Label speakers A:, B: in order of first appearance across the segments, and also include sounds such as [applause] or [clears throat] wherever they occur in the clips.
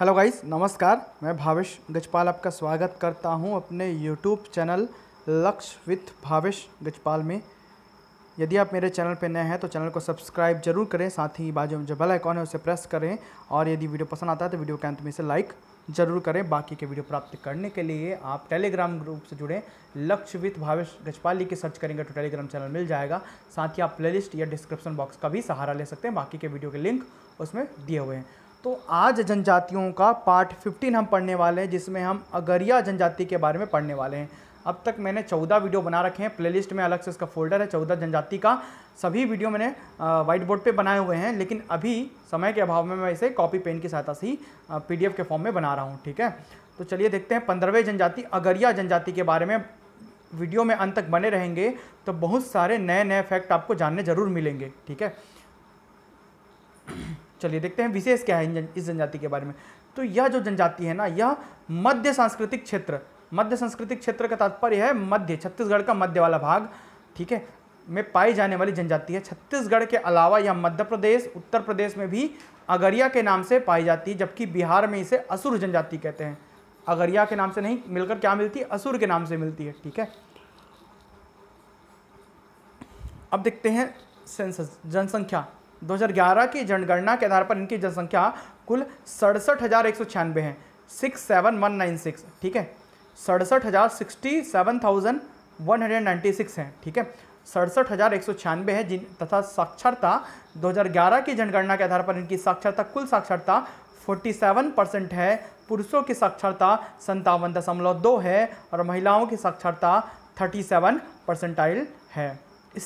A: hello guys नमस्कार मैं भावेश गजपाल आपका स्वागत करता हूं अपने YouTube channel Lakshya with Bhavesh Gajpal में यदि आप मेरे चैनल पर नए हैं तो चैनल को सब्सक्राइब जरूर करें साथ ही बाजू में जो बेल आइकॉन है उसे प्रेस करें और यदि वीडियो पसंद आता है तो वीडियो के अंत में इसे लाइक जरूर करें बाकी के वीडियो प्राप्त करने के लिए आप टेलीग्राम ग्रुप से जुड़ें लक्ष्य विथ भावेश लिख के सर्च करेंगे तो टेलीग्राम चैनल मिल जाएगा साथ ही आप प्लेलिस्ट या डिस्क्रिप्शन बॉक्स का भी सहारा ले सकते हैं बाकी के वीडियो के लिंक उसमें दिए हुए हैं तो आज जनजातियों का पार्ट 15 हम पढ़ने वाले हैं जिसमें हम अगरिया जनजाति के बारे में पढ़ने वाले हैं अब तक मैंने 14 वीडियो बना रखे हैं प्लेलिस्ट में अलग से इसका फोल्डर है 14 जनजाति का सभी वीडियो मैंने वाइट बोर्ड पर बनाए हुए हैं लेकिन अभी समय के अभाव में मैं इसे कॉपी पेन की सहायता से ही पी के फॉर्म में बना रहा हूँ ठीक है तो चलिए देखते हैं पंद्रहवें जनजाति अगरिया जनजाति के बारे में वीडियो में अंत तक बने रहेंगे तो बहुत सारे नए नए फैक्ट आपको जानने ज़रूर मिलेंगे ठीक है चलिए देखते हैं विशेष क्या है इस जनजाति के बारे में तो यह जो जनजाति है ना यह मध्य सांस्कृतिक क्षेत्र मध्य सांस्कृतिक क्षेत्र का तात्पर्य है मध्य छत्तीसगढ़ का मध्य वाला भाग ठीक है में पाई जाने वाली जनजाति है छत्तीसगढ़ के अलावा यह मध्य प्रदेश उत्तर प्रदेश में भी अगरिया के नाम से पाई जाती है जबकि बिहार में इसे असुर जनजाति कहते हैं अगरिया के नाम से नहीं मिलकर क्या मिलती है असुर के नाम से मिलती है ठीक है अब देखते हैं सेंसस जनसंख्या 2011 की जनगणना के आधार पर इनकी जनसंख्या कुल सड़सठ हज़ार एक सौ छियानबे है six seven one nine six ठीक है सड़सठ हज़ार sixty seven thousand one hundred ninety six हैं ठीक है सड़सठ हज़ार एक सौ छियानवे है जिन तथा साक्षरता 2011 की जनगणना के आधार पर इनकी साक्षरता कुल साक्षरता 47 परसेंट है पुरुषों की साक्षरता संतावन दशमलव दो है और महिलाओं की साक्षरता 37 परसेंटाइल है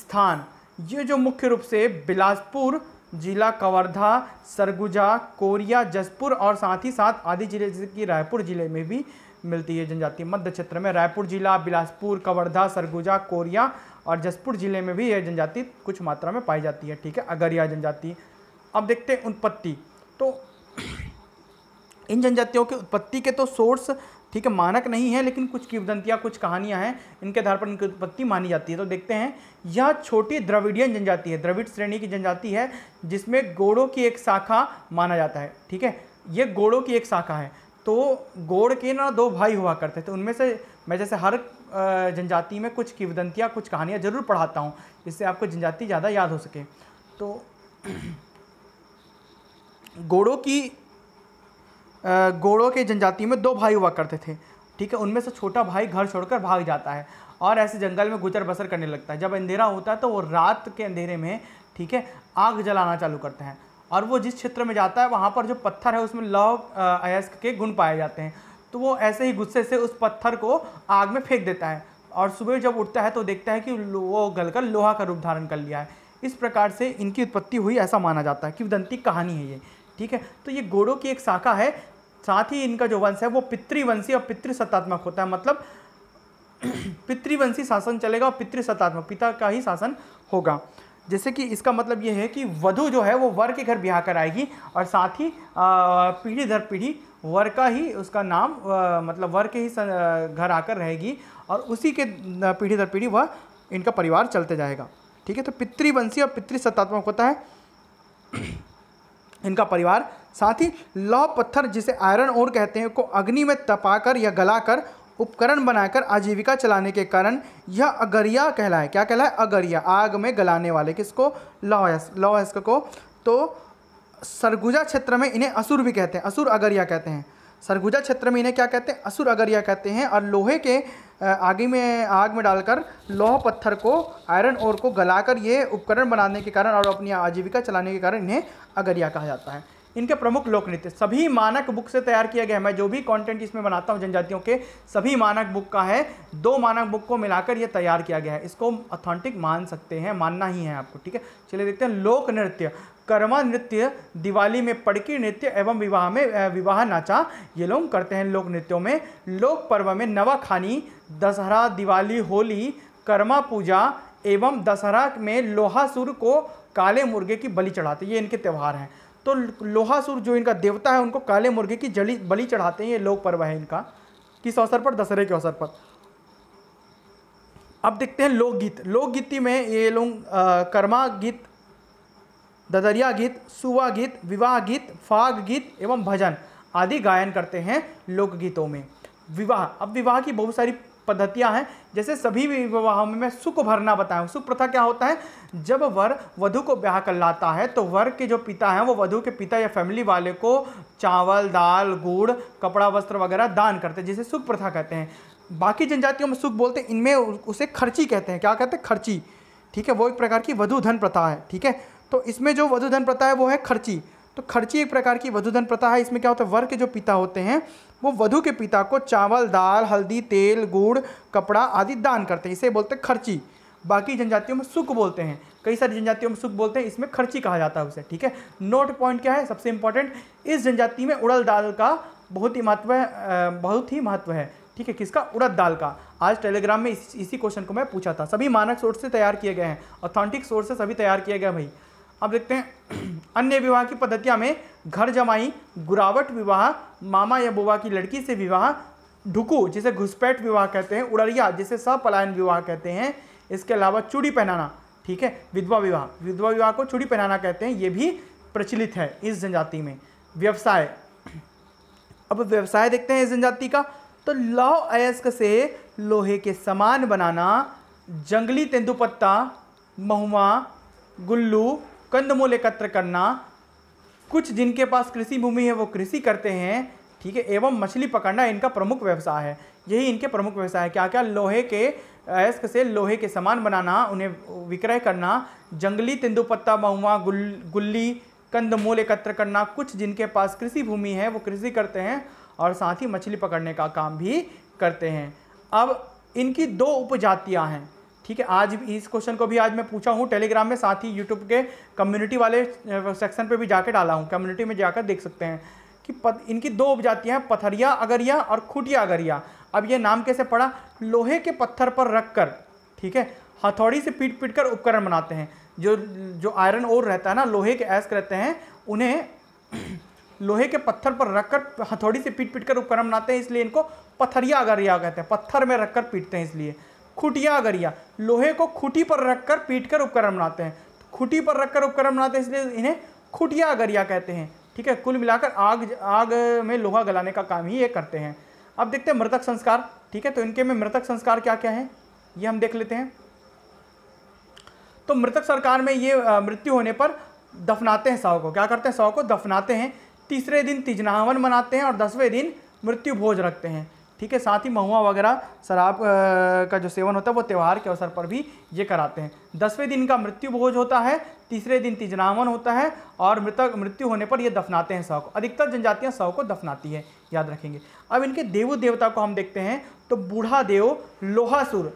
A: स्थान ये जो मुख्य रूप से बिलासपुर जिला कवर्धा सरगुजा कोरिया जसपुर और साथ ही साथ आदि जिले जैसे कि रायपुर जिले में भी मिलती है जनजाति मध्य क्षेत्र में रायपुर जिला बिलासपुर कवर्धा सरगुजा कोरिया और जसपुर जिले में भी यह जनजाति कुछ मात्रा में पाई जाती है ठीक है अगर यह जनजाति अब देखते हैं उत्पत्ति तो इन जनजातियों की उत्पत्ति के तो सोर्स ठीक है मानक नहीं है लेकिन कुछ किवदंतियाँ कुछ कहानियाँ हैं इनके आधार पर इनकी उत्पत्ति मानी जाती है तो देखते हैं यह छोटी द्रविडियन जनजाति है द्रविड़ श्रेणी की जनजाति है जिसमें गोड़ों की एक शाखा माना जाता है ठीक है ये गोड़ों की एक शाखा है तो गोड़ के ना दो भाई हुआ करते थे उनमें से मैं जैसे हर जनजाति में कुछ किवदंतियाँ कुछ कहानियाँ ज़रूर पढ़ाता हूँ जिससे आपको जनजाति ज़्यादा याद हो सके तो [clears throat] गोड़ों की गोड़ों के जनजाति में दो भाई हुआ करते थे ठीक है उनमें से छोटा भाई घर छोड़कर भाग जाता है और ऐसे जंगल में गुजर बसर करने लगता है जब अंधेरा होता है तो वो रात के अंधेरे में ठीक है आग जलाना चालू करते हैं और वो जिस क्षेत्र में जाता है वहाँ पर जो पत्थर है उसमें लौ अयस्क के गुण पाए जाते हैं तो वो ऐसे ही गुस्से से उस पत्थर को आग में फेंक देता है और सुबह जब उठता है तो देखता है कि वो गलकर लोहा का रूप धारण कर लिया है इस प्रकार से इनकी उत्पत्ति हुई ऐसा माना जाता है कि दंती कहानी है ये ठीक है तो ये गोड़ों की एक शाखा है साथ ही इनका जो वंश है वो पितृवंशी और पितृसत्तात्मक होता है मतलब [clears throat] पितृवंशी शासन चलेगा और पितृसत्तात्मक पिता का ही शासन होगा जैसे कि इसका मतलब ये है कि वधु जो है वो वर के घर ब्याह कर आएगी और साथ ही पीढ़ी दर पीढ़ी वर का ही उसका नाम आ, मतलब वर के ही घर आकर रहेगी और उसी के पीढ़ी दर पीढ़ी वह इनका परिवार चलते जाएगा ठीक है तो पितृवंशी और पितृसत्तात्मक होता है [clears throat] इनका परिवार साथ ही लौ पत्थर जिसे आयरन ओर कहते हैं को अग्नि में तपाकर या गलाकर उपकरण बनाकर आजीविका चलाने के कारण यह अगरिया कहलाए क्या कहलाए अगरिया आग में गलाने वाले किसको लौहस्क लौस्क को तो सरगुजा क्षेत्र में इन्हें असुर भी कहते हैं असुर अगरिया कहते हैं सरगुजा क्षेत्र में इन्हें क्या कहते हैं असुर अगरिया कहते हैं और लोहे के आगे में आग में डालकर लौह पत्थर को आयरन और को गलाकर ये उपकरण बनाने के कारण और अपनी आजीविका चलाने के कारण इन्हें अगरिया कहा जाता है इनके प्रमुख लोक नृत्य सभी मानक बुक से तैयार किया गया है मैं जो भी कंटेंट इसमें बनाता हूँ जनजातियों के सभी मानक बुक का है दो मानक बुक को मिलाकर ये तैयार किया गया है इसको ऑथेंटिक मान सकते हैं मानना ही है आपको ठीक है चलिए देखते हैं लोक नृत्य कर्मा नृत्य दिवाली में पड़की नृत्य एवं विवाह में विवाह नाचा ये लोग करते हैं लोक नृत्यों में लोक पर्व में नवाखानी दशहरा दिवाली होली कर्मा पूजा एवं दशहरा में लोहासुर को काले मुर्गे की बलि चढ़ाते ये इनके त्यौहार हैं तो लोहासुर जो इनका देवता है उनको काले मुर्गे की जली बलि चढ़ाते हैं ये लोक पर्व है इनका किस अवसर पर दशहरे के अवसर पर अब देखते हैं लोकगीत लोकगीति में ये लोग कर्मा गीत ददरिया गीत सुवा गीत विवाह गीत फाग गीत एवं भजन आदि गायन करते हैं लोकगीतों में विवाह अब विवाह की बहुत सारी पद्धतियाँ हैं जैसे सभी विवाहों में मैं सुख भरना बताया सुख प्रथा क्या होता है जब वर वधु को ब्याह कर लाता है तो वर के जो पिता हैं वो वधु के पिता या फैमिली वाले को चावल दाल गुड़ कपड़ा वस्त्र वगैरह दान करते हैं जिसे सुख प्रथा कहते हैं बाकी जनजातियों में सुख बोलते हैं इनमें उसे खर्ची कहते हैं क्या कहते हैं खर्ची ठीक है वो एक प्रकार की वधु धन प्रथा है ठीक है तो इसमें जो वधु धन प्रथा है वो है खर्ची तो खर्ची एक प्रकार की वधुधन प्रथा है इसमें क्या होता है वर के जो पिता होते हैं वो वधु के पिता को चावल दाल हल्दी तेल गुड़ कपड़ा आदि दान करते हैं इसे बोलते हैं खर्ची बाकी जनजातियों में सुख बोलते हैं कई सारी जनजातियों में सुख बोलते हैं इसमें खर्ची कहा जाता है उसे ठीक है नोट पॉइंट क्या है सबसे इंपॉर्टेंट इस जनजाति में उड़द दाल का बहुत ही महत्व है बहुत ही महत्व है ठीक है किसका उड़द दाल का आज टेलीग्राम में इस, इसी क्वेश्चन को मैं पूछा था सभी मानक सोर्स से तैयार किए गए हैं ऑथेंटिक सोर्स से सभी तैयार किए गए भाई अब देखते हैं अन्य विवाह की पद्धतियाँ में घर जमाई गुरावट विवाह मामा या बुआ की लड़की से विवाह ढुकू जिसे घुसपैठ विवाह कहते हैं उड़रिया जिसे सपलायन विवाह कहते हैं इसके अलावा चूड़ी पहनाना ठीक है विधवा विवाह विधवा विवाह को चूड़ी पहनाना कहते हैं ये भी प्रचलित है इस जनजाति में व्यवसाय अब व्यवसाय देखते हैं इस जनजाति का तो लौह अयस्क से लोहे के समान बनाना जंगली तेंदुपत्ता महुआ गुल्लू कंदमूल एकत्र करना कुछ जिनके पास कृषि भूमि है वो कृषि करते हैं ठीक है एवं मछली पकड़ना इनका प्रमुख व्यवसाय है यही इनके प्रमुख व्यवसाय है क्या क्या लोहे के अयस्क से लोहे के सामान बनाना उन्हें विक्रय करना जंगली तेंदुपत्ता महुआ गुल गुल्ली कंदमूल एकत्र करना कुछ जिनके पास कृषि भूमि है वो कृषि करते हैं और साथ ही मछली पकड़ने का काम भी करते हैं अब इनकी दो उपजातियाँ हैं ठीक है आज इस क्वेश्चन को भी आज मैं पूछा हूँ टेलीग्राम में साथ ही यूट्यूब के कम्युनिटी वाले सेक्शन पर भी जाकर डाला हूँ कम्युनिटी में जाकर देख सकते हैं कि पत, इनकी दो उपजातियाँ हैं पथरिया अगरिया और खुटिया अगरिया अब ये नाम कैसे पड़ा लोहे के पत्थर पर रख कर ठीक है हथौड़ी से पीट पीट कर उपकरण बनाते हैं जो जो आयरन और रहता है ना लोहे के ऐस रहते हैं उन्हें [clears throat] लोहे के पत्थर पर रखकर हथौड़ी से पीट पीट कर उपकरण बनाते हैं इसलिए इनको पथरिया अगरिया कहते हैं पत्थर में रखकर पीटते हैं इसलिए खुटिया अगरिया लोहे को खुटी पर रखकर पीटकर उपकरण बनाते हैं खुटी पर रखकर उपकरण बनाते हैं इसलिए इन्हें खुटिया अगरिया कहते हैं ठीक है कुल मिलाकर आग आग में लोहा गलाने का काम ही ये करते हैं अब देखते हैं मृतक संस्कार ठीक है तो इनके में मृतक संस्कार क्या क्या है ये हम देख लेते हैं तो मृतक सरकार में ये मृत्यु होने पर दफनाते हैं शव को क्या करते हैं शव को दफनाते हैं तीसरे दिन तिजनावन मनाते हैं और दसवें दिन मृत्यु भोज रखते हैं ठीक है साथ ही महुआ वगैरह शराब का जो सेवन होता है वो त्यौहार के अवसर पर भी ये कराते हैं दसवें दिन का मृत्यु भोज होता है तीसरे दिन तिजनामन होता है और मृतक मृत्यु होने पर ये दफनाते हैं शव को अधिकतर जनजातियाँ शव को दफनाती है याद रखेंगे अब इनके देव देवता को हम देखते हैं तो बूढ़ा देव लोहासुर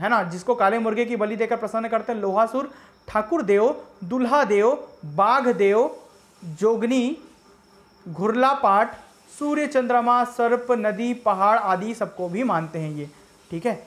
A: है ना जिसको काले मुर्गे की बलि देकर प्रसन्न करते हैं लोहासुर ठाकुर देव दुल्हा देव बाघ देव जोगनी घुरला पाठ सूर्य चंद्रमा सर्प नदी पहाड़ आदि सबको भी मानते हैं ये ठीक है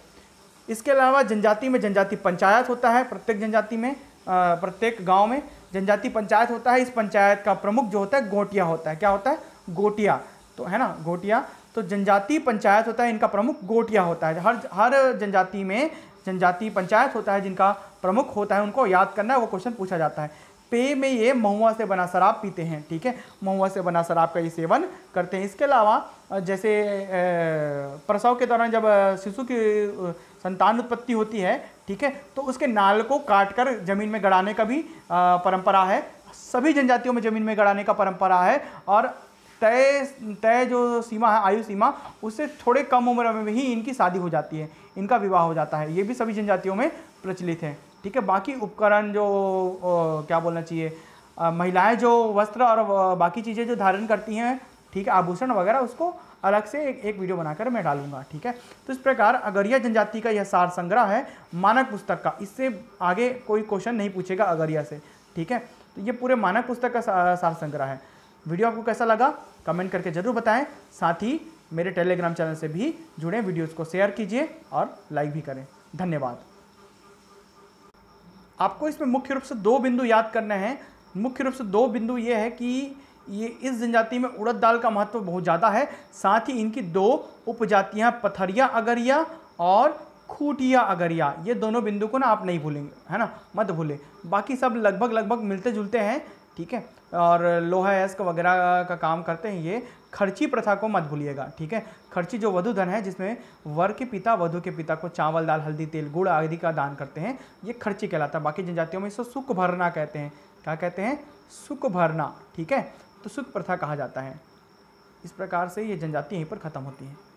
A: इसके अलावा जनजाति में जनजाति पंचायत होता है प्रत्येक जनजाति में प्रत्येक गांव में जनजाति पंचायत होता है इस पंचायत का प्रमुख जो होता है गोटिया होता है क्या होता है गोटिया तो है ना गोटिया तो जनजाति पंचायत होता है इनका प्रमुख गोटिया होता है हर हर जनजाति में जनजाति पंचायत होता है जिनका प्रमुख होता है उनको याद करना है वो क्वेश्चन पूछा जाता है पेय में ये महुआ से बना शराब पीते हैं ठीक है महुआ से बना शराब का ये सेवन करते हैं इसके अलावा जैसे प्रसव के दौरान जब शिशु की संतान उत्पत्ति होती है ठीक है तो उसके नाल को काट कर जमीन में गड़ाने का भी परंपरा है सभी जनजातियों में जमीन में गड़ाने का परंपरा है और तय तय जो सीमा है आयु सीमा उससे थोड़े कम उम्र में ही इनकी शादी हो जाती है इनका विवाह हो जाता है ये भी सभी जनजातियों में प्रचलित है ठीक है बाकी उपकरण जो क्या बोलना चाहिए महिलाएं जो वस्त्र और बाकी चीज़ें जो धारण करती हैं ठीक है आभूषण वगैरह उसको अलग से एक एक वीडियो बनाकर मैं डालूंगा ठीक है तो इस प्रकार अगरिया जनजाति का यह सार संग्रह है मानक पुस्तक का इससे आगे कोई क्वेश्चन नहीं पूछेगा अगरिया से ठीक है तो ये पूरे मानक पुस्तक का सार संग्रह है वीडियो आपको कैसा लगा कमेंट करके ज़रूर बताएं साथ ही मेरे टेलीग्राम चैनल से भी जुड़ें वीडियोज़ को शेयर कीजिए और लाइक भी करें धन्यवाद आपको इसमें मुख्य रूप से दो बिंदु याद करने हैं मुख्य रूप से दो बिंदु ये है कि ये इस जनजाति में उड़द दाल का महत्व बहुत ज़्यादा है साथ ही इनकी दो उपजातियाँ पथरिया अगरिया और खूटिया अगरिया ये दोनों बिंदु को ना आप नहीं भूलेंगे है ना मत भूलें बाकी सब लगभग लगभग मिलते जुलते हैं ठीक है और लोहा एस्क वगैरह का, का काम करते हैं ये खर्ची प्रथा को मत भूलिएगा ठीक है खर्ची जो वधु धन है जिसमें वर के पिता वधु के पिता को चावल दाल हल्दी तेल गुड़ आदि का दान करते हैं ये खर्ची कहलाता है बाकी जनजातियों में इसको सुख भरना कहते हैं क्या कहते हैं सुख भरना ठीक है तो सुख प्रथा कहा जाता है इस प्रकार से ये जनजाति यहीं पर ख़त्म होती है